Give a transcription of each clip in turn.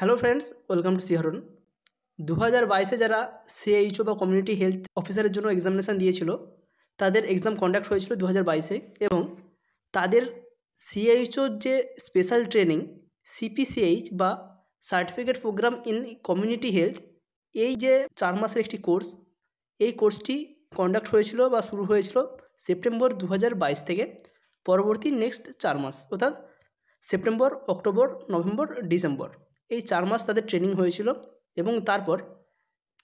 hello friends welcome to সিহরণ দু হাজার বাইশে যারা সিএইচও বা কমিউনিটি হেলথ অফিসারের জন্য এক্সামিনেশান দিয়েছিল তাদের এক্সাম কন্ডাক্ট হয়েছিল দু হাজার বাইশে এবং তাদের সিএইচওর যে স্পেশাল ট্রেনিং সিপিসিএইচ বা certificate program in community health এই যে চার মাসের একটি কোর্স এই কোর্সটি কন্ডাক্ট হয়েছিল বা শুরু হয়েছিল সেপ্টেম্বর দু থেকে পরবর্তী নেক্সট চার মাস অর্থাৎ সেপ্টেম্বর অক্টোবর নভেম্বর ডিসেম্বর এই চার মাস তাদের ট্রেনিং হয়েছিল এবং তারপর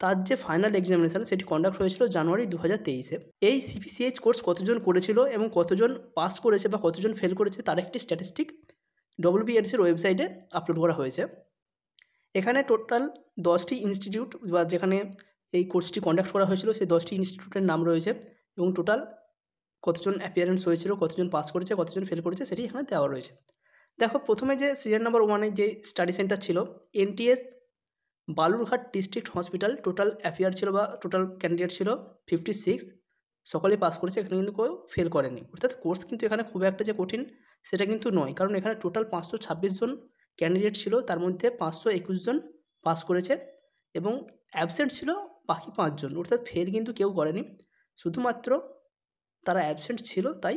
তার যে ফাইনাল এক্সামিনেশান সেটি কন্ডাক্ট হয়েছিল জানুয়ারি দু হাজার তেইশে এই সিপিসিএইচ কোর্স কতজন করেছিল এবং কতজন পাস করেছে বা কতজন ফেল করেছে তার একটি স্ট্যাটিস্টিক ডব্লিউবিএনসির ওয়েবসাইটে আপলোড করা হয়েছে এখানে টোটাল দশটি ইনস্টিটিউট বা যেখানে এই কোর্সটি কন্ডাক্ট করা হয়েছিল সেই দশটি ইনস্টিটিউটের নাম রয়েছে এবং টোটাল কতজন অ্যাপিয়ারেন্স হয়েছিল কতজন পাস করেছে কতজন ফেল করেছে সেটি এখানে দেওয়া রয়েছে দেখো প্রথমে যে সিরিয়াল নাম্বার ওয়ানে যে স্টাডি সেন্টার ছিল NTS Balurghat district hospital total affair ছিল বা টোটাল ক্যান্ডিডেট ছিল ফিফটি সিক্স সকলেই পাস করেছে এখানে কিন্তু কেউ ফেল করেনি অর্থাৎ কোর্স কিন্তু এখানে খুব একটা যে কঠিন সেটা কিন্তু নয় কারণ এখানে টোটাল পাঁচশো ছাব্বিশ জন ক্যান্ডিডেট ছিল তার মধ্যে পাঁচশো একুশ জন পাস করেছে এবং অ্যাবসেন্ট ছিল বাকি পাঁচজন অর্থাৎ ফেল কিন্তু কেউ করেনি শুধুমাত্র তারা অ্যাবসেন্ট ছিল তাই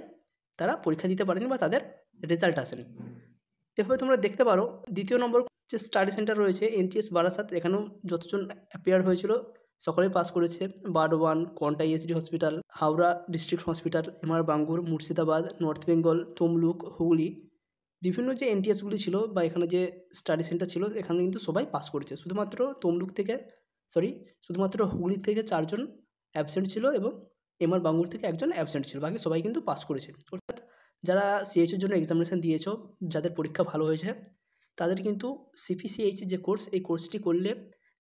তারা পরীক্ষা দিতে পারেনি বা তাদের রেজাল্ট আসেনি এভাবে তোমরা দেখতে পারো দ্বিতীয় নম্বর যে স্টাডি সেন্টার রয়েছে এনটিএস বারাসাত এখানেও যতজন অ্যাপিয়ার হয়েছিল সকলেই পাস করেছে বার্ড ওয়ান কোয়ান্টা ESD hospital Howrah district hospital MR Bangur Murshidabad north Bengal Tamluk Hooghly বিভিন্ন যে এনটিএসগুলি ছিল বা এখানে যে স্টাডি সেন্টার ছিল এখানে কিন্তু সবাই পাস করেছে শুধুমাত্র তমলুক থেকে সরি শুধুমাত্র হুগলি থেকে চারজন অ্যাবসেন্ট ছিল এবং এমআর বাঙ্গুর থেকে একজন অ্যাবসেন্ট ছিল বাকি সবাই কিন্তু পাস করেছে অর্থাৎ যারা সিএইচের জন্য এক্সামিনেশান দিয়েছো যাদের পরীক্ষা ভালো হয়েছে তাদের কিন্তু সিপিসিএইচ যে কোর্স এই কোর্সটি করলে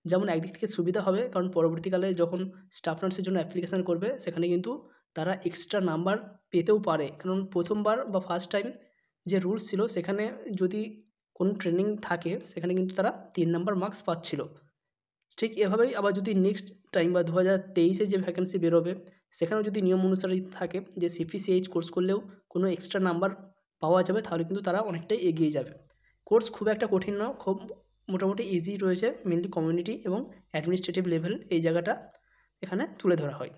যেমন একদিক থেকে সুবিধা হবে কারণ পরবর্তীকালে যখন স্টাফ নার্সের জন্য অ্যাপ্লিকেশান করবে সেখানে কিন্তু তারা এক্সট্রা নাম্বার পেতেও পারে কারণ প্রথমবার বা ফার্স্ট টাইম যে রুলস ছিল সেখানে যদি কোনো ট্রেনিং থাকে সেখানে কিন্তু তারা তিন নাম্বার মার্কস পাচ্ছিলো ঠিক এভাবেই আবার যদি নেক্সট টাইম বা দু হাজার তেইশে যে ভ্যাকেন্সি বেরোবে সেখানেও যদি নিয়ম অনুসারে থাকে যে সিপিসিএইচ কোর্স করলেও কোনো এক্সট্রা নাম্বার পাওয়া যাবে তাহলে কিন্তু তারা অনেকটাই এগিয়ে যাবে কোর্স খুব একটা কঠিন নয় খুব মোটামুটি ইজি রয়েছে মেনলি কমিউনিটি এবং অ্যাডমিনিস্ট্রেটিভ লেভেল এই জায়গাটা এখানে তুলে ধরা হয়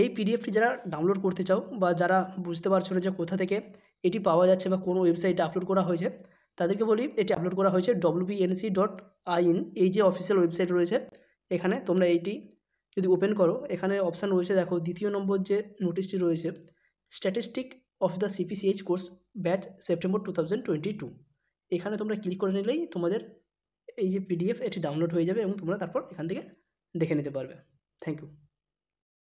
এই পিডিএফটি যারা ডাউনলোড করতে চাও বা যারা বুঝতে পারছো না যে কোথা থেকে এটি পাওয়া যাচ্ছে বা কোন ওয়েবসাইটে আপলোড করা হয়েছে তাদেরকে বলি এটি আপলোড করা হয়েছে ডব্লিউবিএনসি ডট আইন এই যে অফিসিয়াল ওয়েবসাইট রয়েছে এখানে তোমরা এইটি যদি ওপেন করো এখানে অপশান রয়েছে দেখো দ্বিতীয় নম্বর যে নোটিশটি রয়েছে statistic of the CPCH course batch September two thousand twenty two এখানে তোমরা ক্লিক করে নিলেই তোমাদের এই যে পিডিএফ এটি ডাউনলোড হয়ে যাবে এবং তোমরা তারপর এখান থেকে দেখে নিতে পারবে থ্যাংক ইউ